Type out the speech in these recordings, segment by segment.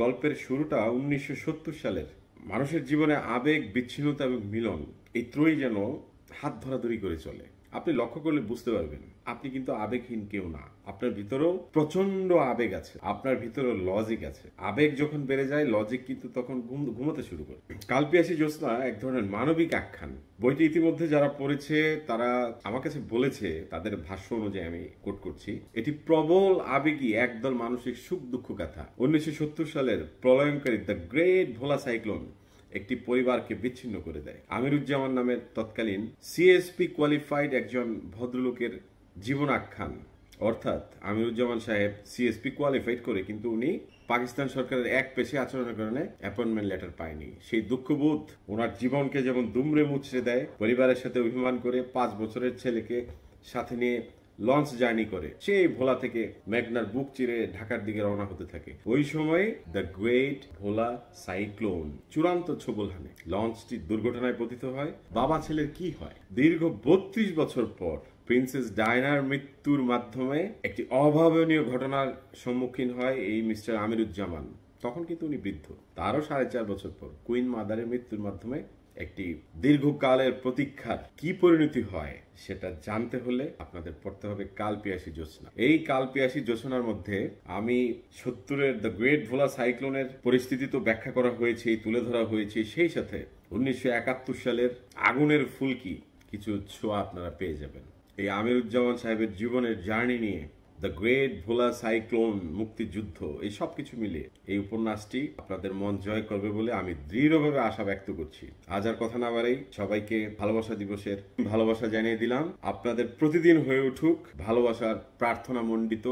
গল্পের শুরুটা উনিশশো সালের মানুষের জীবনে আবেগ বিচ্ছিন্নতা এবং মিলন এই ত্রয়ী যেন হাত ধরাধরি করে চলে আপনি লক্ষ্য করলে বুঝতে পারবেন আপনি কিন্তু আবেগহীন কেউ না আপনার ভিতরেও প্রচন্ড আবেগ আছে আপনার ভিতরেও লজিক আছে আবেগ যখন বেড়ে যায় লজিক কিন্তু তখন ঘুমোতে শুরু করে কালপিয়াসী জ্যোৎস্না এক ধরনের মানবিক আখ্যান বইটি ইতিমধ্যে যারা পড়েছে তারা আমার কাছে বলেছে তাদের ভাষ্য অনুযায়ী আমি কোট করছি এটি প্রবল আবেগই একদল মানসিক সুখ দুঃখ কথা উনিশশো সত্তর সালের প্রলয়ঙ্কারী দ্য গ্রেট ভোলা সাইক্লোন একটি পরিবারকে বিচ্ছিন্ন করে দেয় আমিরুজ্জামান নামের তৎকালীন সিএসপি কোয়ালিফাইড একজন ভদ্রলোকের জীবনাখ্যান অর্থাৎ আমিরুজ্জামান সাহেব সিএসপি কোয়ালিফাইড করে কিন্তু উনি পাকিস্তান সরকারের এক পেশে আচরণের কারণে অ্যাপয়েন্টমেন্ট লেটার পায়নি সেই দুঃখবোধ ওনার জীবনকে যেমন দুমড়ে মুচড়ে দেয় পরিবারের সাথে অভিমান করে পাঁচ বছরের ছেলেকে সাথে নিয়ে লঞ্চ জার্নি করে সে ভোলা থেকে মেঘনার বুক চিরে ঢাকার দিকে রওনা হতে থাকে ওই সময়ে দ্য গ্রেট ভোলা সাইক্লোন চূড়ান্ত ছবল হানে লঞ্চটি দুর্ঘটনায় পতিত হয় বাবা ছেলের কি হয় দীর্ঘ বত্রিশ বছর পর প্রিন্সেস ডায়নার মৃত্যুর মাধ্যমে একটি অভাবনীয় ঘটনার সম্মুখীন হয় এই মিস্টার আমিরুজ্জামান তখন কিন্তু উনি বৃদ্ধ তারও সাড়ে চার বছর পর কুইন মাদারের মৃত্যুর মাধ্যমে একটি দীর্ঘকালের প্রতীক্ষার কি পরিণতি হয় সেটা জানতে হলে আপনাদের পড়তে হবে কালপিয়াসী যোচনা এই কালপিয়াসী যোচনার মধ্যে আমি সত্তরের দ্য গ্রেট ভোলা সাইক্লোনের পরিস্থিতি তো ব্যাখ্যা করা হয়েছে তুলে ধরা হয়েছে সেই সাথে উনিশশো সালের আগুনের ফুলকি কিছু ছোঁয়া আপনারা পেয়ে যাবেন এই আমিরুজ্জামান সাহেবের জীবনের জার্নি নিয়ে দ্য গ্রেট ভোলা সাইক্লোন মুক্তিযুদ্ধ এই সব কিছু মিলে এই উপন্যাসটি আপনাদের মন জয় করবে বলে আমি দৃঢ়ভাবে আশা ব্যক্ত করছি আজ আর কথা না বাড়াই সবাইকে ভালোবাসা দিবসের ভালোবাসা জানিয়ে দিলাম আপনাদের প্রতিদিন হয়ে উঠুক ভালোবাসার প্রার্থনা মণ্ডিত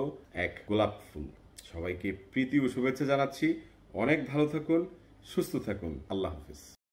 এক গোলাপ ফুল সবাইকে প্রীতি ও শুভেচ্ছা জানাচ্ছি অনেক ভালো থাকুন সুস্থ থাকুন আল্লাহ হাফিজ